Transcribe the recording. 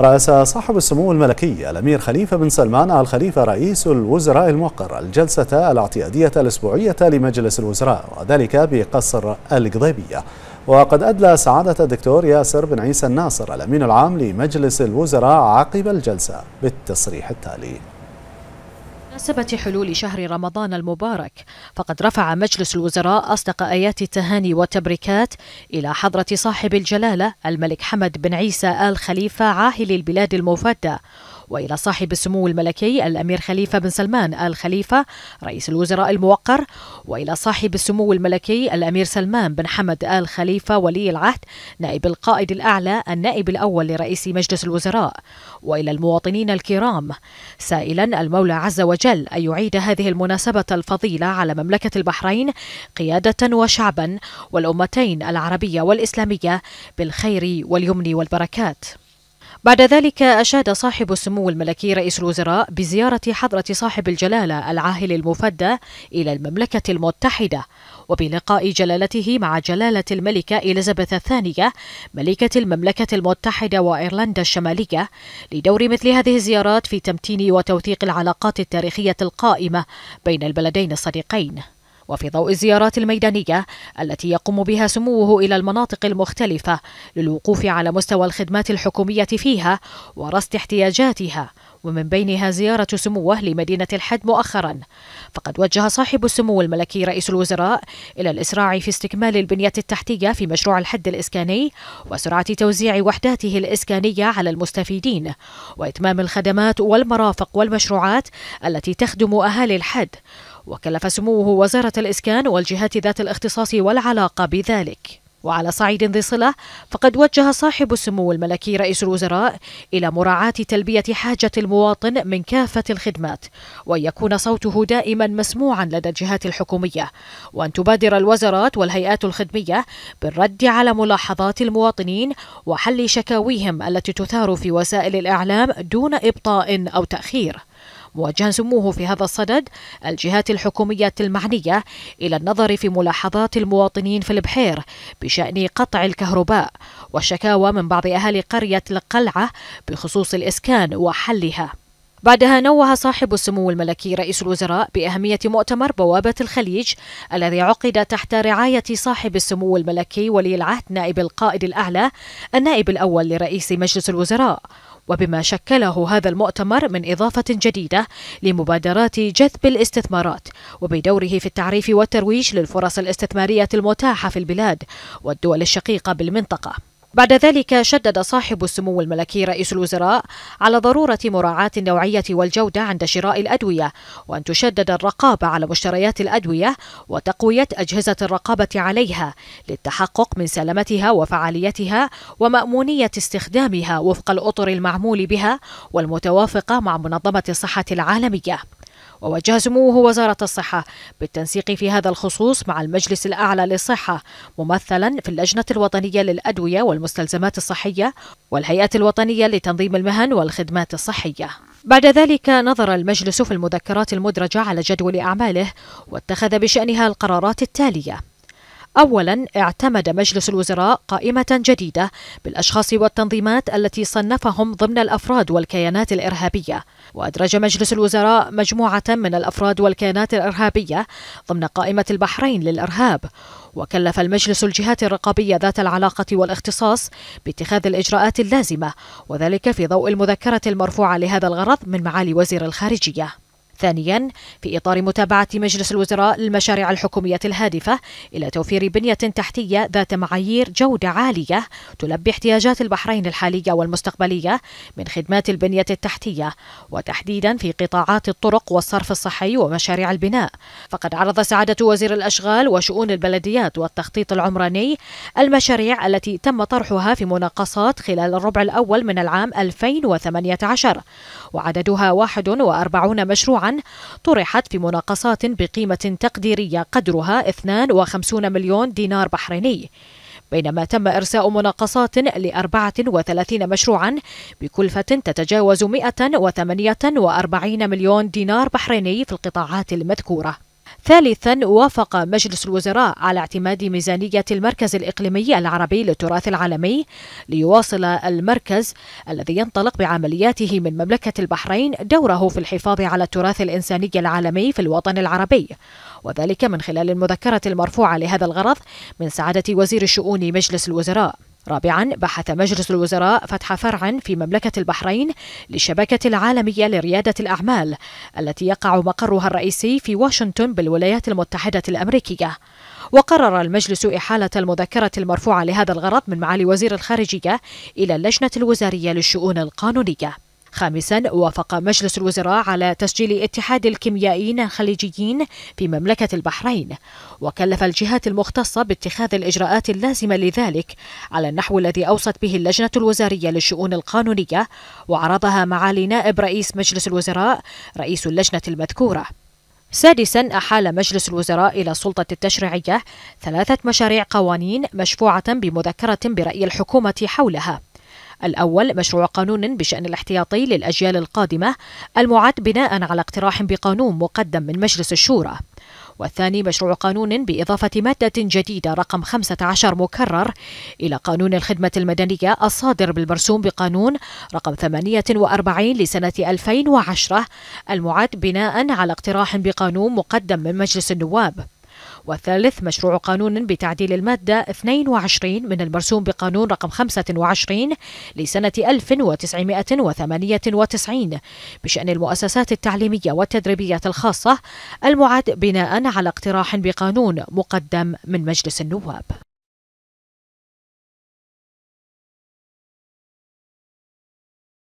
رأس صاحب السمو الملكي الأمير خليفة بن سلمان آل خليفة رئيس الوزراء الموقر الجلسة الاعتيادية الأسبوعية لمجلس الوزراء وذلك بقصر القضيبية وقد أدلى سعادة الدكتور ياسر بن عيسى الناصر الأمين العام لمجلس الوزراء عقب الجلسة بالتصريح التالي بمناسبة حلول شهر رمضان المبارك فقد رفع مجلس الوزراء أصدق آيات التهاني والتبريكات إلى حضرة صاحب الجلالة الملك حمد بن عيسى آل خليفة عاهل البلاد المفدى وإلى صاحب السمو الملكي الأمير خليفة بن سلمان آل خليفة رئيس الوزراء الموقر وإلى صاحب السمو الملكي الأمير سلمان بن حمد آل خليفة ولي العهد نائب القائد الأعلى النائب الأول لرئيس مجلس الوزراء وإلى المواطنين الكرام سائلا المولى عز وجل أن يعيد هذه المناسبة الفضيلة على مملكة البحرين قيادة وشعبا والأمتين العربية والإسلامية بالخير واليمن والبركات بعد ذلك أشاد صاحب السمو الملكي رئيس الوزراء بزيارة حضرة صاحب الجلالة العاهل المفدى إلى المملكة المتحدة وبلقاء جلالته مع جلالة الملكة إليزابيث الثانية ملكة المملكة المتحدة وإيرلندا الشمالية لدور مثل هذه الزيارات في تمتين وتوثيق العلاقات التاريخية القائمة بين البلدين الصديقين وفي ضوء الزيارات الميدانية التي يقوم بها سموه إلى المناطق المختلفة للوقوف على مستوى الخدمات الحكومية فيها ورصد احتياجاتها ومن بينها زيارة سموه لمدينة الحد مؤخرا فقد وجه صاحب السمو الملكي رئيس الوزراء إلى الإسراع في استكمال البنية التحتية في مشروع الحد الإسكاني وسرعة توزيع وحداته الإسكانية على المستفيدين وإتمام الخدمات والمرافق والمشروعات التي تخدم أهالي الحد وكلف سموه وزارة الإسكان والجهات ذات الاختصاص والعلاقة بذلك وعلى صعيد ذي صلة فقد وجه صاحب السمو الملكي رئيس الوزراء إلى مراعاة تلبية حاجة المواطن من كافة الخدمات وأن يكون صوته دائما مسموعا لدى الجهات الحكومية وأن تبادر الوزارات والهيئات الخدمية بالرد على ملاحظات المواطنين وحل شكاويهم التي تثار في وسائل الإعلام دون إبطاء أو تأخير موجها سموه في هذا الصدد الجهات الحكومية المعنية إلى النظر في ملاحظات المواطنين في البحير بشأن قطع الكهرباء والشكاوى من بعض أهالي قرية القلعة بخصوص الإسكان وحلها بعدها نوه صاحب السمو الملكي رئيس الوزراء بأهمية مؤتمر بوابة الخليج الذي عقد تحت رعاية صاحب السمو الملكي ولي العهد نائب القائد الأعلى النائب الأول لرئيس مجلس الوزراء وبما شكله هذا المؤتمر من إضافة جديدة لمبادرات جذب الاستثمارات وبدوره في التعريف والترويج للفرص الاستثمارية المتاحة في البلاد والدول الشقيقة بالمنطقة بعد ذلك شدد صاحب السمو الملكي رئيس الوزراء على ضرورة مراعاة النوعية والجودة عند شراء الأدوية وأن تشدد الرقابة على مشتريات الأدوية وتقوية أجهزة الرقابة عليها للتحقق من سلامتها وفعاليتها ومأمونية استخدامها وفق الأطر المعمول بها والمتوافقة مع منظمة الصحة العالمية ووجه سموه وزارة الصحة بالتنسيق في هذا الخصوص مع المجلس الأعلى للصحة ممثلا في اللجنة الوطنية للأدوية والمستلزمات الصحية والهيئة الوطنية لتنظيم المهن والخدمات الصحية بعد ذلك نظر المجلس في المذكرات المدرجة على جدول أعماله واتخذ بشأنها القرارات التالية أولا اعتمد مجلس الوزراء قائمة جديدة بالأشخاص والتنظيمات التي صنفهم ضمن الأفراد والكيانات الإرهابية وأدرج مجلس الوزراء مجموعة من الأفراد والكيانات الإرهابية ضمن قائمة البحرين للإرهاب وكلف المجلس الجهات الرقابية ذات العلاقة والاختصاص باتخاذ الإجراءات اللازمة وذلك في ضوء المذكرة المرفوعة لهذا الغرض من معالي وزير الخارجية ثانيا في إطار متابعة مجلس الوزراء للمشاريع الحكومية الهادفة إلى توفير بنية تحتية ذات معايير جودة عالية تلبي احتياجات البحرين الحالية والمستقبلية من خدمات البنية التحتية وتحديدا في قطاعات الطرق والصرف الصحي ومشاريع البناء فقد عرض سعادة وزير الأشغال وشؤون البلديات والتخطيط العمراني المشاريع التي تم طرحها في مناقصات خلال الربع الأول من العام 2018 وعددها 41 مشروعا طرحت في مناقصات بقيمة تقديرية قدرها 52 مليون دينار بحريني بينما تم إرساء مناقصات ل 34 مشروعا بكلفة تتجاوز 148 مليون دينار بحريني في القطاعات المذكورة ثالثا وافق مجلس الوزراء على اعتماد ميزانية المركز الإقليمي العربي للتراث العالمي ليواصل المركز الذي ينطلق بعملياته من مملكة البحرين دوره في الحفاظ على التراث الإنساني العالمي في الوطن العربي وذلك من خلال المذكرة المرفوعة لهذا الغرض من سعادة وزير شؤون مجلس الوزراء رابعا بحث مجلس الوزراء فتح فرع في مملكة البحرين للشبكة العالمية لريادة الأعمال التي يقع مقرها الرئيسي في واشنطن بالولايات المتحدة الأمريكية وقرر المجلس إحالة المذكرة المرفوعة لهذا الغرض من معالي وزير الخارجية إلى اللجنة الوزارية للشؤون القانونية خامسا وافق مجلس الوزراء على تسجيل اتحاد الكيميائيين الخليجيين في مملكة البحرين وكلف الجهات المختصة باتخاذ الإجراءات اللازمة لذلك على النحو الذي أوصت به اللجنة الوزارية للشؤون القانونية وعرضها معالي نائب رئيس مجلس الوزراء رئيس اللجنة المذكورة سادسا أحال مجلس الوزراء إلى السلطة التشريعية ثلاثة مشاريع قوانين مشفوعة بمذكرة برأي الحكومة حولها الأول مشروع قانون بشأن الاحتياطي للأجيال القادمة المعد بناء على اقتراح بقانون مقدم من مجلس الشورى والثاني مشروع قانون بإضافة مادة جديدة رقم 15 مكرر إلى قانون الخدمة المدنية الصادر بالمرسوم بقانون رقم 48 لسنة 2010 المعد بناء على اقتراح بقانون مقدم من مجلس النواب والثالث مشروع قانون بتعديل المادة 22 من المرسوم بقانون رقم 25 لسنة 1998 بشأن المؤسسات التعليمية والتدريبية الخاصة المعد بناء على اقتراح بقانون مقدم من مجلس النواب